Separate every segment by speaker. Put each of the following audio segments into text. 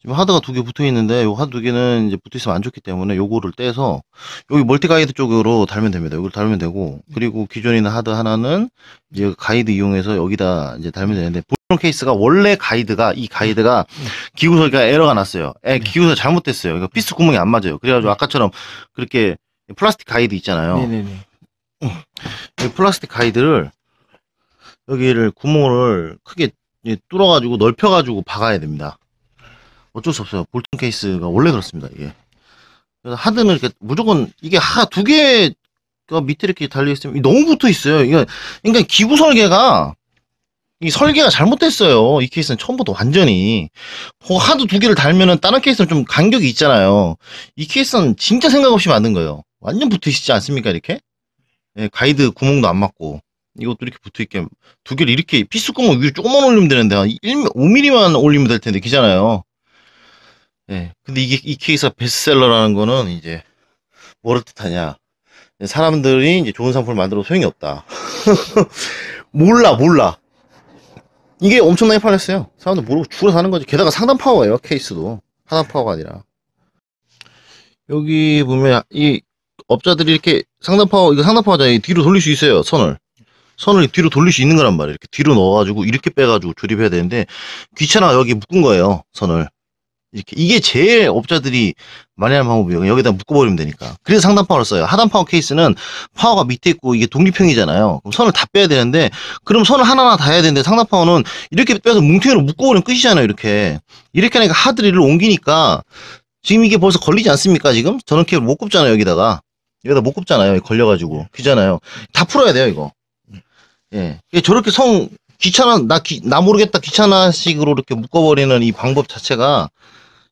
Speaker 1: 지금 하드가 두 개 붙어 있는데 요 하드 두 개는 이제 붙어 있으면 안 좋기 때문에 요거를 떼서 여기 멀티 가이드 쪽으로 달면 됩니다. 이걸 달면 되고 네. 그리고 기존에 있는 하드 하나는 이제 가이드 이용해서 여기다 이제 달면 되는데 보통 케이스가 원래 가이드가 이 가이드가 네. 기구설가 그러니까 에러가 났어요. 에, 예, 네. 기구설 잘못됐어요. 그러니까 피스 구멍이 안 맞아요. 그래가지고 아까처럼 그렇게 플라스틱 가이드 있잖아요. 네네네. 이 플라스틱 가이드를 여기를 구멍을 크게 뚫어가지고 넓혀가지고 박아야 됩니다. 어쩔 수 없어요. 볼튼 케이스가 원래 그렇습니다. 이게. 하드는 이렇게 무조건 이게 하 두 개가 밑에 이렇게 달려있으면 너무 붙어 있어요. 이게 그러니까 기구 설계가 이 설계가 잘못됐어요. 이 케이스는 처음부터 완전히 그 하드 두 개를 달면은 다른 케이스는 좀 간격이 있잖아요. 이 케이스는 진짜 생각 없이 만든 거예요. 완전 붙어 있지 않습니까 이렇게? 네, 가이드 구멍도 안 맞고 이것도 이렇게 붙어 있게 두 개를 이렇게 피스 구멍 위로 조금만 올리면 되는데 1, 5mm만 올리면 될 텐데 그잖아요. 예. 근데 이게 이 케이스가 베스트셀러라는 거는 이제 뭐를 뜻하냐? 사람들이 이제 좋은 상품을 만들어 도 소용이 없다. 몰라, 몰라. 이게 엄청나게 팔렸어요. 사람들 모르고 죽어 사는 거지. 게다가 상단 파워예요, 케이스도. 하단 파워가 아니라. 여기 보면 이 업자들이 이렇게 상단 파워, 이거 상단 파워잖아요. 뒤로 돌릴 수 있어요, 선을. 선을 뒤로 돌릴 수 있는 거란 말이에요. 이렇게 뒤로 넣어가지고 이렇게 빼가지고 조립해야 되는데 귀찮아 여기 묶은 거예요, 선을. 이렇게 이게 제일 업자들이 많이 하는 방법이에요. 여기다 묶어버리면 되니까. 그래서 상단 파워를 써요. 하단 파워 케이스는 파워가 밑에 있고 이게 독립형이잖아요. 그럼 선을 다 빼야 되는데 그럼 선을 하나하나 다 해야 되는데 상단 파워는 이렇게 빼서 뭉텅이로 묶어버리면 끝이잖아요. 이렇게 이렇게 하니까 하드리를 옮기니까 지금 이게 벌써 걸리지 않습니까? 지금 저는 케이블 못굽잖아요 여기다가 여기다 못굽잖아요 걸려가지고 귀잖아요. 다 풀어야 돼요. 이거 예 저렇게 성 귀찮아 나, 기, 나 모르겠다 귀찮아식으로 이렇게 묶어버리는 이 방법 자체가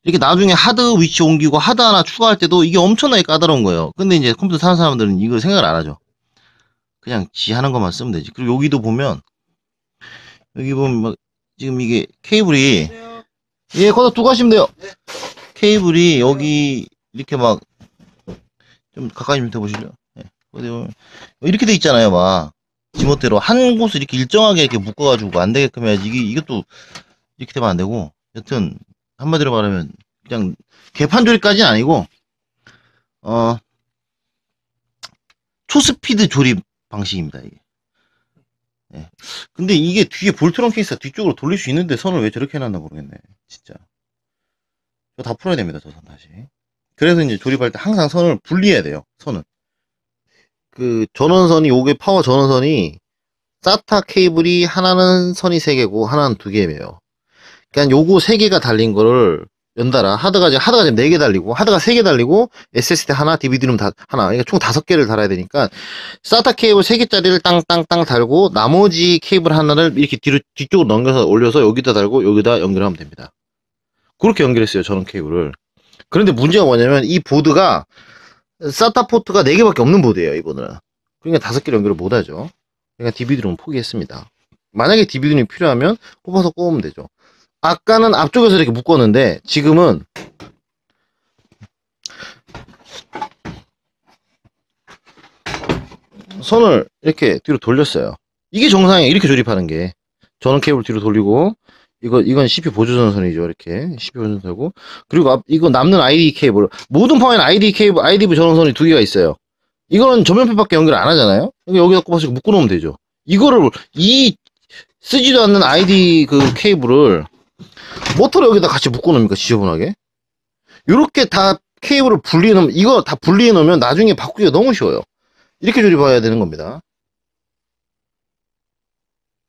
Speaker 1: 이렇게 나중에 하드 위치 옮기고 하드 하나 추가할 때도 이게 엄청나게 까다로운 거예요. 근데 이제 컴퓨터 사는 사람들은 이걸 생각을 안 하죠. 그냥 지 하는 것만 쓰면 되지. 그리고 여기도 보면 여기 보면 막 지금 이게 케이블이 안녕하세요. 예, 거기다 두고 하시면 돼요. 네. 케이블이 여기 이렇게 막 좀 가까이 좀 대보실래요? 예. 어디 보면 이렇게 돼 있잖아요, 막. 지멋대로 한 곳을 이렇게 일정하게 이렇게 묶어가지고 안 되게끔 해야지. 이게, 이것도 이렇게 되면 안 되고. 여튼, 한마디로 말하면 그냥 개판조립까지는 아니고 어 초스피드 조립 방식입니다. 이게. 예. 근데 이게 뒤에 볼트론 케이스가 뒤쪽으로 돌릴 수 있는데 선을 왜 저렇게 해놨나 모르겠네. 진짜. 다 풀어야 됩니다. 저 선 다시. 그래서 이제 조립할 때 항상 선을 분리해야 돼요. 선은. 그 전원선이 요게 파워 전원선이 사타 케이블이 하나는 선이 3개고 하나는 2개예요. 그냥니 요거 3 개가 달린 거를 연달아 하드가 지금 하드가 지금 네개 달리고 하드가 3개 달리고 SSD 하나, DVD는 다 하나. 그러니까 총5 개를 달아야 되니까 사타 케이블 3 개짜리를 땅땅땅 달고 나머지 케이블 하나를 이렇게 뒤로 뒤쪽으로 넘겨서 올려서 여기다 달고 여기다 연결하면 됩니다. 그렇게 연결했어요. 저는 케이블을. 그런데 문제가 뭐냐면 이 보드가 사타 포트가 4 개밖에 없는 보드예요, 이거는. 그러니까 5 개를 연결을 못 하죠. 그러니까 DVD는 포기했습니다. 만약에 d v d 이 필요하면 뽑아서 꼽으면 되죠. 아까는 앞쪽에서 이렇게 묶었는데 지금은 선을 이렇게 뒤로 돌렸어요 이게 정상이에요 이렇게 조립하는 게 전원 케이블 뒤로 돌리고 이거 이건 CPU 보조전선이죠 이렇게 CPU 보조전선이고 그리고 앞, 이거 남는 i d 케이블 모든 파워엔 i d 케이블 i d 전원선이 두 개가 있어요 이거는 전면편밖에 연결 안 하잖아요 그러니까 여기다 꼽아서 묶어 놓으면 되죠 이거를 이 쓰지도 않는 ID 그 케이블을 모터를 여기다 같이 묶어놓으니까 지저분하게 이렇게 다 케이블을 분리해 놓으면 이거 다 분리해 놓으면 나중에 바꾸기가 너무 쉬워요 이렇게 조립해야 되는 겁니다